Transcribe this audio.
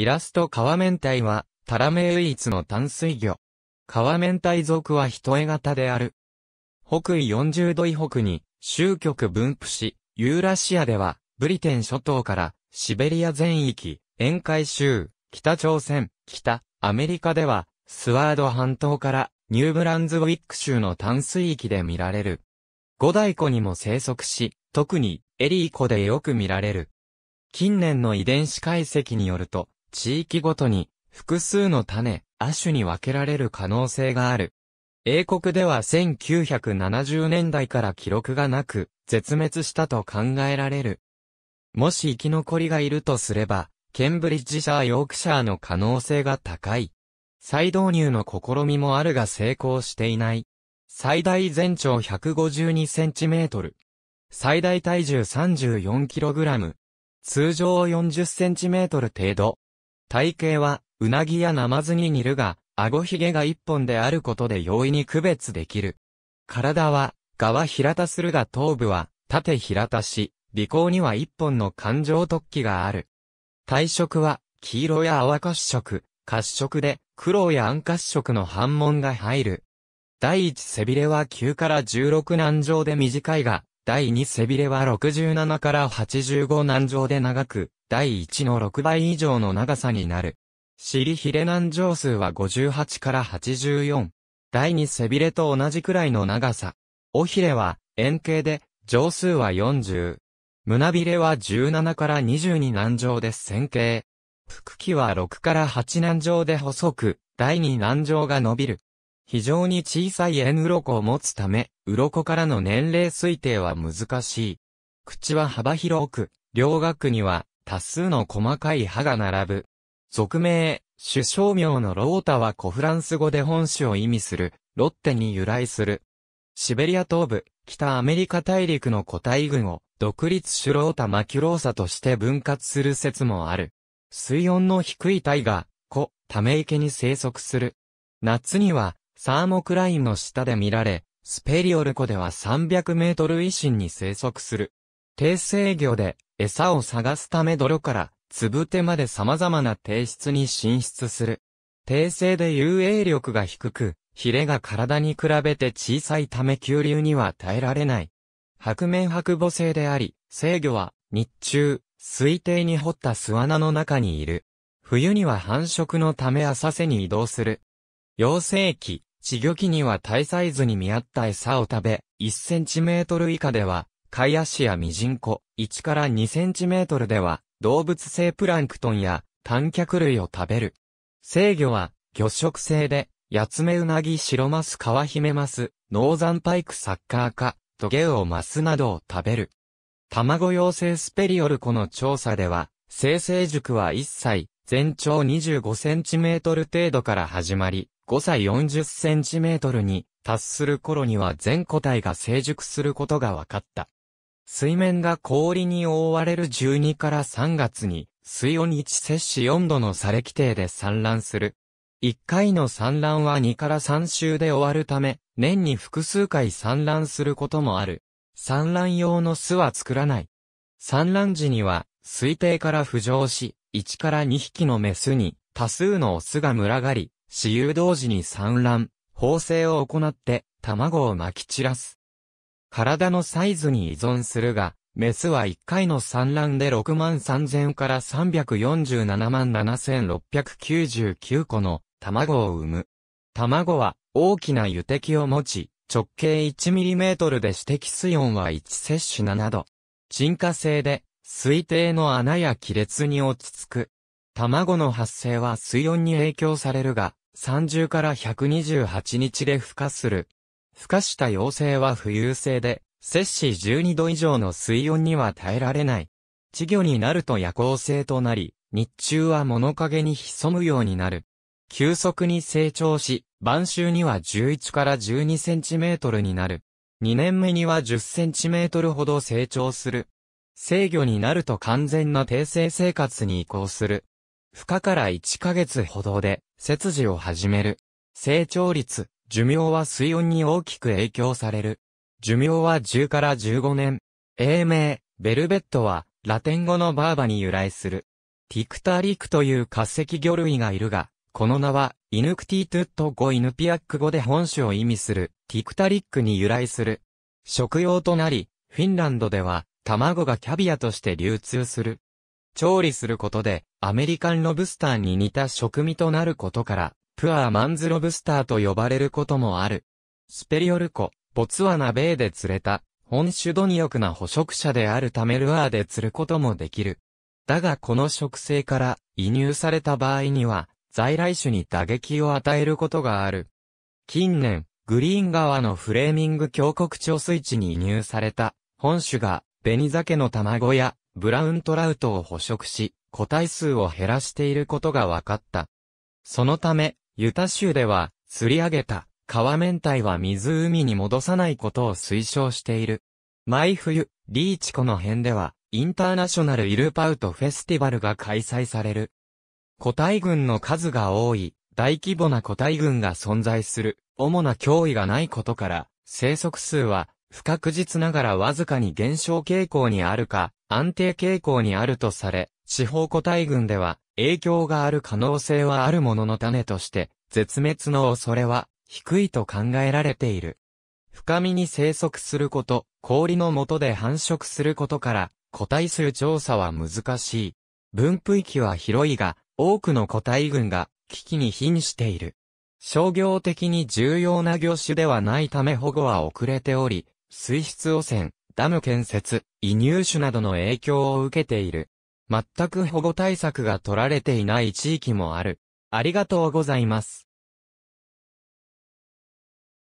イラスト川面体は、タラメ唯一の淡水魚。川面体属は一重型である。北緯40度以北に、州局分布し、ユーラシアでは、ブリテン諸島から、シベリア全域、沿海州、北朝鮮、北、アメリカでは、スワード半島から、ニューブランズウィック州の淡水域で見られる。五大湖にも生息し、特に、エリー湖でよく見られる。近年の遺伝子解析によると、地域ごとに複数の種、亜種に分けられる可能性がある。英国では1970年代から記録がなく、絶滅したと考えられる。もし生き残りがいるとすれば、ケンブリッジシャー・ヨークシャーの可能性が高い。再導入の試みもあるが成功していない。最大全長 152cm。最大体重 34kg。通常 40cm 程度。体型は、うなぎやナマズに似るが、顎ひげが一本であることで容易に区別できる。体は、側平たするが頭部は、縦平たし、鼻孔には一本の感情突起がある。体色は、黄色や淡褐色、褐色で、黒や暗褐色の反紋が入る。第一背びれは9から16難上で短いが、第二背びれは67から85難上で長く、第1の6倍以上の長さになる。尻ヒレ南上数は58から84。第2背びれと同じくらいの長さ。尾ひれは円形で、上数は40。胸びれは17から22南上で線形。腹器は6から8南上で細く、第2南上が伸びる。非常に小さい円鱗を持つため、鱗からの年齢推定は難しい。口は幅広く、両学には多数の細かい歯が並ぶ。俗名、首相名のロータは古フランス語で本種を意味する、ロッテに由来する。シベリア東部、北アメリカ大陸の個体群を、独立種ロータマキュローサとして分割する説もある。水温の低いタイが、古、ため池に生息する。夏には、サーモクラインの下で見られ、スペリオル湖では300メートル以深に生息する。低制魚で、餌を探すため泥から、つぶてまで様々な低質に進出する。低性で遊泳力が低く、ヒレが体に比べて小さいため急流には耐えられない。白面白母性であり、制魚は日中、水底に掘った巣穴の中にいる。冬には繁殖のため浅瀬に移動する。幼生期、稚魚期には体サイズに見合った餌を食べ、1センチメートル以下ではカイアシミジンコ、1から2センチメートルでは、動物性プランクトンや、単脚類を食べる。制御は、魚食性で、ヤツメウナギシロマスカワヒメマス、ノーザンパイクサッカー科、トゲオマスなどを食べる。卵養成スペリオルコの調査では、生成塾は1歳、全長25センチメートル程度から始まり、5歳40センチメートルに達する頃には全個体が成熟することが分かった。水面が氷に覆われる12から3月に、水温1摂氏4度の砂れ規定で産卵する。1回の産卵は2から3週で終わるため、年に複数回産卵することもある。産卵用の巣は作らない。産卵時には、水底から浮上し、1から2匹のメスに、多数のオスが群がり、私有同時に産卵、放生を行って、卵を撒き散らす。体のサイズに依存するが、メスは1回の産卵で6万3000から347万7699個の卵を産む。卵は大きな湯滴を持ち、直径1トルで指摘水温は1摂取7度。沈下性で水底の穴や亀裂に落ち着く。卵の発生は水温に影響されるが、30から128日で孵化する孵化した幼生は浮遊性で、摂氏12度以上の水温には耐えられない。稚魚になると夜行性となり、日中は物陰に潜むようになる。急速に成長し、晩秋には11から12センチメートルになる。2年目には10センチメートルほど成長する。制御になると完全な定性生活に移行する。孵化から1ヶ月ほどで、切除を始める。成長率、寿命は水温に大きく影響される。寿命は10から15年。英名、ベルベットは、ラテン語のバーバに由来する。ティクタリクという化石魚類がいるが、この名は、イヌクティトゥット語イヌピアック語で本種を意味する、ティクタリックに由来する。食用となり、フィンランドでは、卵がキャビアとして流通する。調理することで、アメリカンロブスターに似た食味となることから、プアーマンズロブスターと呼ばれることもある。スペリオル湖、ボツワナ米で釣れた、本種貪クな捕食者であるためルアーで釣ることもできる。だがこの植生から移入された場合には、在来種に打撃を与えることがある。近年、グリーン川のフレーミング峡谷貯水池に移入された本種が、ベニザケの卵やブラウントラウトを捕食し、個体数を減らしていることが分かった。そのため、ユタ州では、すり上げた、皮面体は湖に戻さないことを推奨している。毎冬、リーチ湖の辺では、インターナショナルイルパウトフェスティバルが開催される。個体群の数が多い、大規模な個体群が存在する、主な脅威がないことから、生息数は、不確実ながらわずかに減少傾向にあるか、安定傾向にあるとされ、地方個体群では、影響がある可能性はあるものの種として、絶滅の恐れは低いと考えられている。深みに生息すること、氷の下で繁殖することから、個体数調査は難しい。分布域は広いが、多くの個体群が危機に瀕している。商業的に重要な魚種ではないため保護は遅れており、水質汚染、ダム建設、移入種などの影響を受けている。全く保護対策が取られていない地域もある。ありがとうございます。